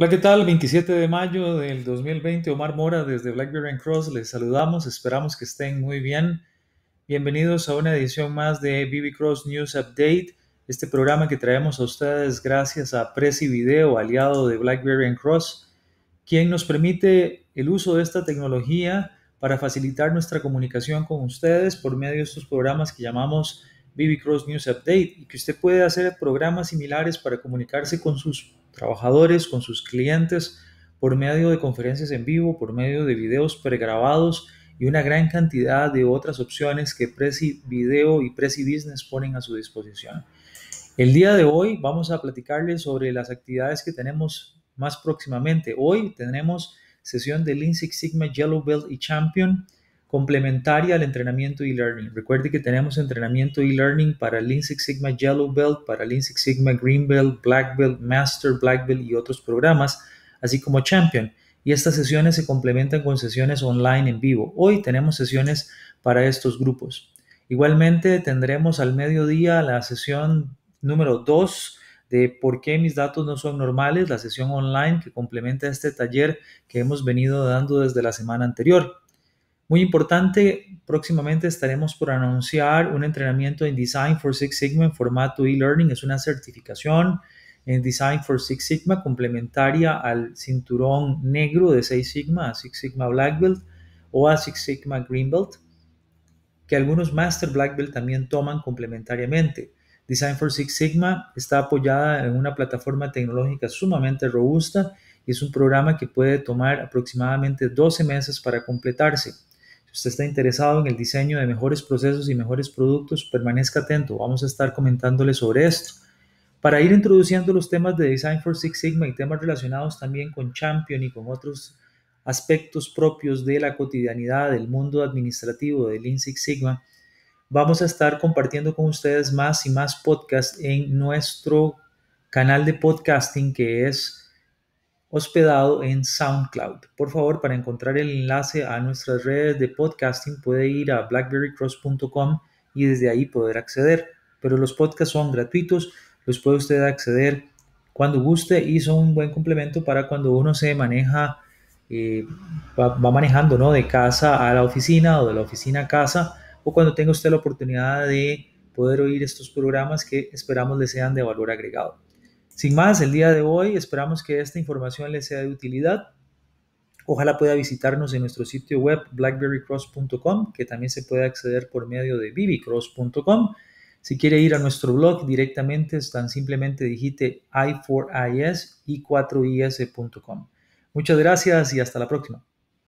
Hola, ¿qué tal? 27 de mayo del 2020, Omar Mora desde Blackberry and Cross. Les saludamos, esperamos que estén muy bien. Bienvenidos a una edición más de BB Cross News Update, este programa que traemos a ustedes gracias a Prezi Video, aliado de Blackberry and Cross, quien nos permite el uso de esta tecnología para facilitar nuestra comunicación con ustedes por medio de estos programas que llamamos BB Cross News Update y que usted puede hacer programas similares para comunicarse con sus trabajadores, con sus clientes, por medio de conferencias en vivo, por medio de videos pregrabados y una gran cantidad de otras opciones que Prezi Video y Prezi Business ponen a su disposición. El día de hoy vamos a platicarles sobre las actividades que tenemos más próximamente. Hoy tenemos sesión de Lean Sigma Yellow Belt y Champion complementaria al entrenamiento e-learning. Recuerde que tenemos entrenamiento e-learning para Lean Six Sigma Yellow Belt, para Lean Six Sigma Green Belt, Black Belt, Master Black Belt y otros programas, así como Champion. Y estas sesiones se complementan con sesiones online en vivo. Hoy tenemos sesiones para estos grupos. Igualmente tendremos al mediodía la sesión número 2 de por qué mis datos no son normales, la sesión online que complementa este taller que hemos venido dando desde la semana anterior. Muy importante, próximamente estaremos por anunciar un entrenamiento en Design for Six Sigma en formato e-learning. Es una certificación en Design for Six Sigma complementaria al cinturón negro de Six Sigma, Six Sigma Black Belt o a Six Sigma Green Belt, que algunos Master Black Belt también toman complementariamente. Design for Six Sigma está apoyada en una plataforma tecnológica sumamente robusta y es un programa que puede tomar aproximadamente 12 meses para completarse usted está interesado en el diseño de mejores procesos y mejores productos, permanezca atento. Vamos a estar comentándole sobre esto. Para ir introduciendo los temas de Design for Six Sigma y temas relacionados también con Champion y con otros aspectos propios de la cotidianidad del mundo administrativo del Lean Six Sigma, vamos a estar compartiendo con ustedes más y más podcasts en nuestro canal de podcasting que es hospedado en SoundCloud. Por favor, para encontrar el enlace a nuestras redes de podcasting puede ir a blackberrycross.com y desde ahí poder acceder. Pero los podcasts son gratuitos, los puede usted acceder cuando guste y son un buen complemento para cuando uno se maneja, eh, va, manejando ¿no? de casa a la oficina o de la oficina a casa o cuando tenga usted la oportunidad de poder oír estos programas que esperamos le sean de valor agregado. Sin más, el día de hoy esperamos que esta información les sea de utilidad. Ojalá pueda visitarnos en nuestro sitio web blackberrycross.com, que también se puede acceder por medio de bibicross.com. Si quiere ir a nuestro blog directamente, tan simplemente digite i4is y 4 iscom Muchas gracias y hasta la próxima.